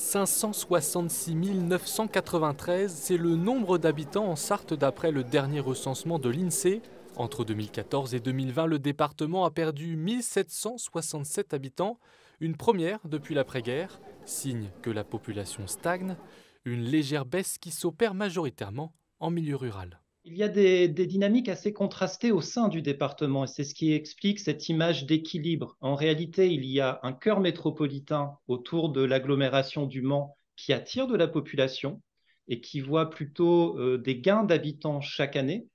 566 993, c'est le nombre d'habitants en Sarthe d'après le dernier recensement de l'INSEE. Entre 2014 et 2020, le département a perdu 1767 habitants, une première depuis l'après-guerre, signe que la population stagne, une légère baisse qui s'opère majoritairement en milieu rural il y a des, dynamiques assez contrastées au sein du département et c'est ce qui explique cette image d'équilibre. En réalité, il y a un cœur métropolitain autour de l'agglomération du Mans qui attire de la population et qui voit plutôt euh, des gains d'habitants chaque année.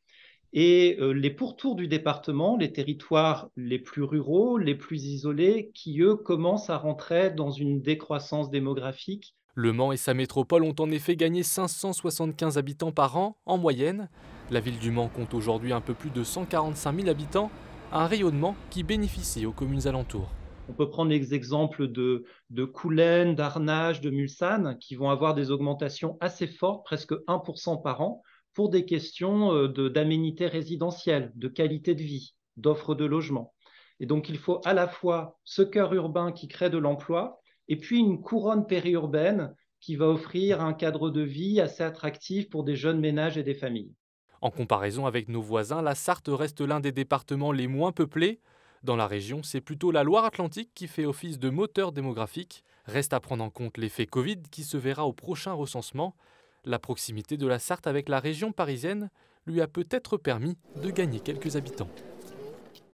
Et euh, les pourtours du département, les territoires les plus ruraux, les plus isolés, qui eux commencent à rentrer dans une décroissance démographique le Mans et sa métropole ont en effet gagné 575 habitants par an en moyenne. La ville du Mans compte aujourd'hui un peu plus de 145 000 habitants, un rayonnement qui bénéficie aux communes alentours. On peut prendre les exemples de, de d'Arnage, de Mulsanne, qui vont avoir des augmentations assez fortes, presque 1% par an, pour des questions euh, d'aménité résidentielle, de qualité de vie, d'offre de logement. Et donc, il faut à la fois ce cœur urbain qui crée de l'emploi, et puis une couronne périurbaine qui va offrir un cadre de vie assez attractif pour des jeunes ménages et des familles. En comparaison avec nos voisins, la Sarthe reste l'un des départements les moins peuplés. Dans la région, c'est plutôt la Loire-Atlantique qui fait office de moteur démographique. Reste à prendre en compte l'effet Covid qui se verra au prochain recensement. La proximité de la Sarthe avec la région parisienne lui a peut-être permis de gagner quelques habitants.